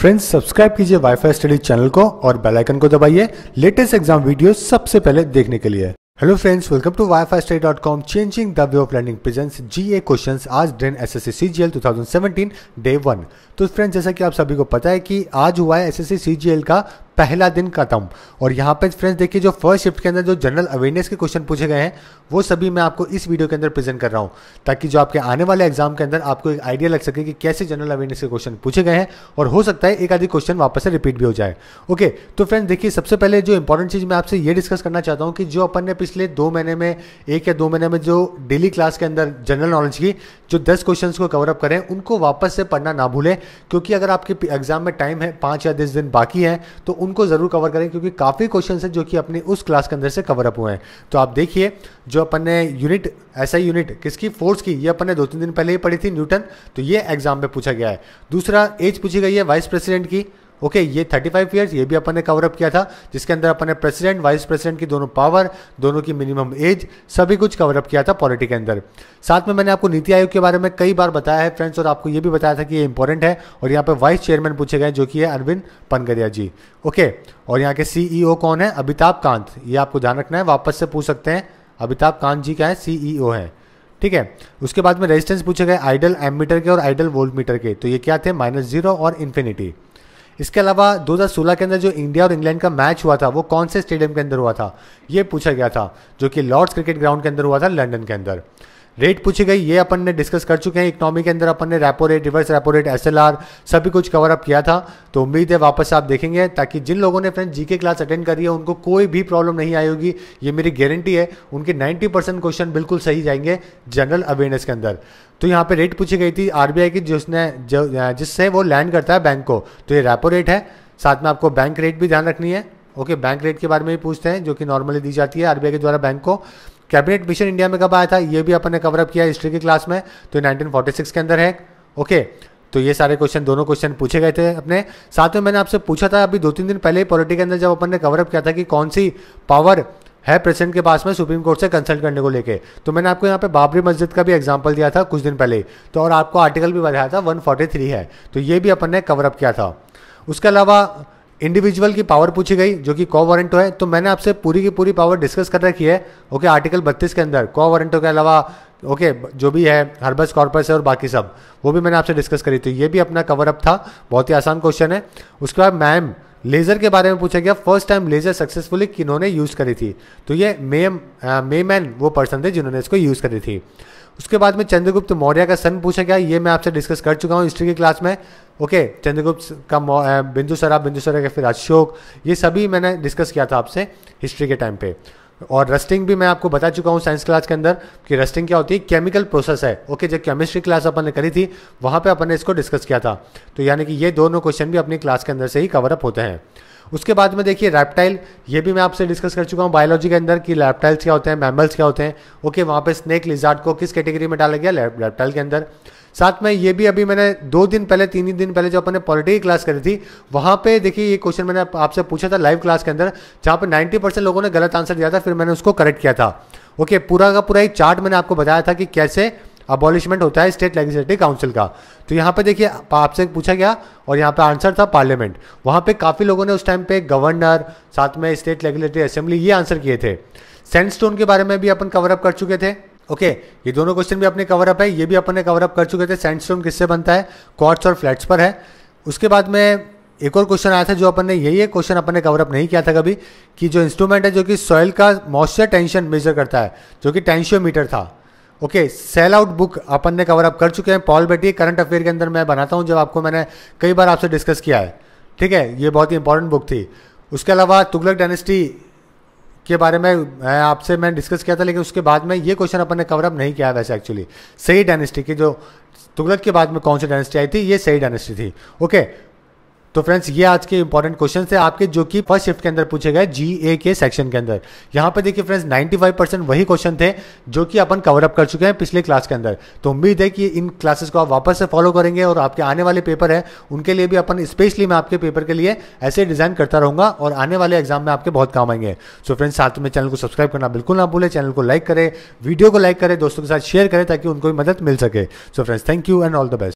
friends subscribe कीजिए WiFi study channel को और बेल आइकन को दबाइए लेटेस्ट एग्जाम वीडियो सबसे पहले देखने के लिए hello friends welcome to WiFi study dot com changing the way of learning presents G A question आज ड्रेन S S C C G L two thousand seventeen day one तो friends जैसा कि आप सभी को पता है कि आज हुआ है S S C C G L का पहला दिन खत्म और यहाँ पे फ्रेंड्स देखिए जो फर्स्ट शिफ्ट के अंदर जो जनरल अवेयरनेस के क्वेश्चन पूछे गए हैं वो सभी मैं आपको इस वीडियो के अंदर प्रेजेंट कर रहा हूँ ताकि जो आपके आने वाले एग्जाम के अंदर आपको एक आइडिया लग सके कि कैसे जनरल अवेयरनेस के क्वेश्चन पूछे गए हैं और हो सकता है एक आधी क्वेश्चन वापस से रिपीट भी हो जाए ओके तो फ्रेंड्स देखिए सबसे पहले जो इंपॉर्टेंट चीज़ मैं आपसे ये डिस्कस करना चाहता हूँ कि जो अपन ने पिछले दो महीने में एक या दो महीने में जो डेली क्लास के अंदर जनरल नॉलेज की जो दस क्वेश्चन को कवरअप करें उनको वापस से पढ़ना ना भूलें क्योंकि अगर आपके एग्जाम में टाइम है पाँच या दस दिन बाकी है तो उन उनको ज़रूर कवर करें क्योंकि काफ़ी क्वेश्चन हैं जो कि अपने उस क्लास के अंदर से कवर अप हुए हैं तो आप देखिए जो अपन ने यूनिट ऐसा यूनिट किसकी फोर्स की ये अपन ने दो तीन दिन पहले ही पढ़ी थी न्यूटन तो ये एग्जाम में पूछा गया है दूसरा एज पूछी गई है वाइस प्रेसिडेंट की ओके okay, ये 35 फाइव ईयर्स ये भी अपन ने कवरअप किया था जिसके अंदर अपन ने प्रेसिडेंट वाइस प्रेसिडेंट की दोनों पावर दोनों की मिनिमम एज सभी कुछ कवरअप किया था पॉलिटी के अंदर साथ में मैंने आपको नीति आयोग के बारे में कई बार बताया है फ्रेंड्स और आपको ये भी बताया था कि ये इंपॉर्टेंट है और यहाँ पर वाइस चेयरमैन पूछे गए जो कि है अरविंद पनगरिया जी ओके okay, और यहाँ के सीईओ e कौन है अमिताभ कांत ये आपको ध्यान रखना है वापस से पूछ सकते हैं अमिताभ कांत जी क्या है सीईओ e है ठीक है उसके बाद में रेजिस्टेंस पूछे गए आइडल एम के और आइडल वोल्ट मीटर के तो ये क्या थे माइनस जीरो और इन्फिनिटी इसके अलावा 2016 के अंदर जो इंडिया और इंग्लैंड का मैच हुआ था वो कौन से स्टेडियम के अंदर हुआ था ये पूछा गया था जो कि लॉर्ड्स क्रिकेट ग्राउंड के अंदर हुआ था लंदन के अंदर रेट पूछी गई ये अपन ने डिस्कस कर चुके हैं इकोनॉमी के अंदर अपन ने repo rate reverse repo rate एस सभी कुछ कवर अप किया था तो उम्मीद है वापस आप देखेंगे ताकि जिन लोगों ने फ्रेंड जीके क्लास अटेंड करी है उनको कोई भी प्रॉब्लम नहीं आई होगी ये मेरी गारंटी है उनके नाइन्टी परसेंट क्वेश्चन बिल्कुल सही जाएंगे जनरल अवेयरनेस के अंदर तो यहाँ पे रेट पूछी गई थी आरबीआई की जिसने जिससे वो लैंड करता है बैंक को तो ये रेपो रेट है साथ में आपको बैंक रेट भी ध्यान रखनी है ओके बैंक रेट के बारे में भी पूछते हैं जो कि नॉर्मली दी जाती है आरबीआई के द्वारा बैंक को कैबिनेट मिशन इंडिया में कब आया था ये भी अपन ने कवरअप किया हिस्ट्री की क्लास में तो 1946 के अंदर है ओके तो ये सारे क्वेश्चन दोनों क्वेश्चन पूछे गए थे अपने साथ में मैंने आपसे पूछा था अभी दो तीन दिन पहले ही पॉलिटी के अंदर जब अपन ने कवरअप किया था कि कौन सी पावर है प्रेसिडेंट के पास में सुप्रीम कोर्ट से कंसल्ट करने को लेके तो मैंने आपको यहाँ पे बाबरी मस्जिद का भी एग्जाम्पल दिया था कुछ दिन पहले तो और आपको आर्टिकल भी बताया था वन है तो ये भी अपन ने कवरअप किया था उसके अलावा इंडिविजुअल की पावर पूछी गई जो कि कॉ वारंटो है तो मैंने आपसे पूरी की पूरी पावर डिस्कस कर रखी है ओके आर्टिकल 32 के अंदर कॉ वारंटो के अलावा ओके जो भी है हर्बस कॉर्पस है और बाकी सब वो भी मैंने आपसे डिस्कस करी थी ये भी अपना कवर अप था बहुत ही आसान क्वेश्चन है उसके बाद मैम लेज़र के बारे में पूछा गया फर्स्ट टाइम लेज़र सक्सेसफुली किन्होंने यूज़ करी थी तो ये मे मे मैन वो पर्सन थे जिन्होंने इसको यूज़ करी थी उसके बाद में चंद्रगुप्त मौर्य का सन पूछा गया ये मैं आपसे डिस्कस कर चुका हूँ हिस्ट्री की क्लास में ओके चंद्रगुप्त का बिंदुसरा बिंदुसरा के फिर अशोक ये सभी मैंने डिस्कस किया था आपसे हिस्ट्री के टाइम पे और रस्टिंग भी मैं आपको बता चुका हूँ साइंस क्लास के अंदर कि रस्टिंग क्या होती है केमिकल प्रोसेस है ओके जब केमिस्ट्री क्लास अपन ने करी थी वहाँ पे अपन ने इसको डिस्कस किया था तो यानी कि ये दोनों क्वेश्चन भी अपनी क्लास के अंदर से ही कवर अप होते हैं उसके बाद में देखिए रेप्टाइल ये भी मैं आपसे डिस्कस कर चुका हूँ बायोलॉजी के अंदर कि रेप्टाइल्स क्या होते हैं मैमल्स क्या होते हैं ओके वहाँ पे स्नेक लिजार्ट को किस कैटेगरी में डाला गया रेप्टाइल के अंदर साथ में ये भी अभी मैंने दो दिन पहले तीन ही दिन पहले जो अपने पॉलिटिकल क्लास करी थी वहाँ पे देखिए ये क्वेश्चन मैंने आपसे पूछा था लाइव क्लास के अंदर जहाँ पे 90 परसेंट लोगों ने गलत आंसर दिया था फिर मैंने उसको करेक्ट किया था ओके पूरा का पूरा एक चार्ट मैंने आपको बताया था कि कैसे अबॉलिशमेंट होता है स्टेट लेजिस्लेटिव काउंसिल का तो यहाँ पे देखिए आपसे पूछा गया और यहाँ पे आंसर था पार्लियामेंट वहाँ पे काफ़ी लोगों ने उस टाइम पे गवर्नर साथ में स्टेट लेजिस्लेटिव असेंबली ये आंसर किए थे स्टोन के बारे में भी अपन कवरअप कर चुके थे ओके okay, ये दोनों क्वेश्चन भी अपने कवरअप है ये भी अपने कवरअप कर चुके थे सैंडस्टोन किससे बनता है क्वार्ट्स और फ्लैट्स पर है उसके बाद में एक और क्वेश्चन आया था जो अपन ने यही एक क्वेश्चन अपन ने कवरअप नहीं किया था कभी कि जो इंस्ट्रूमेंट है जो कि सॉइल का मॉइस्चर टेंशन मेजर करता है जो कि टेंशियोमीटर था ओके सेल आउट बुक अपन ने कवर अप कर चुके हैं पॉल बेटी करंट अफेयर के अंदर मैं बनाता हूँ जब आपको मैंने कई बार आपसे डिस्कस किया है ठीक है ये बहुत ही इंपॉर्टेंट बुक थी उसके अलावा तुगलक डायनेस्टी के बारे में आपसे मैंने डिस्कस किया था लेकिन उसके बाद में ये क्वेश्चन अपन ने कवर अप नहीं किया वैसे एक्चुअली सही डायनेस्टी की जो तुगलक के बाद में कौन सी डायनेस्टी आई थी ये सही डायनेस्टी थी ओके okay, तो फ्रेंड्स ये आज के इंपॉर्टेंट क्वेश्चन है आपके जो कि फर्स्ट शिफ्ट के अंदर पूछे गए जी ए के सेक्शन के अंदर यहाँ पे देखिए फ्रेंड्स 95 परसेंट वही क्वेश्चन थे जो कि अपन कवर अप कर चुके हैं पिछले क्लास के अंदर तो उम्मीद है कि इन क्लासेस को आप वापस से फॉलो करेंगे और आपके आने वाले पेपर है उनके लिए भी अपन स्पेशली मैं आपके पेपर के लिए ऐसे डिजाइन करता रहूंगा और आने वाले एग्जाम में आपके बहुत काम आएंगे सो फ्रेंड्स साथ में चैनल को सब्सक्राइब करना बिल्कुल ना भूलें चैनल को लाइक करें वीडियो को लाइक करें दोस्तों के साथ शेयर करें ताकि उनको भी मदद मिल सके so friends thank you and all the best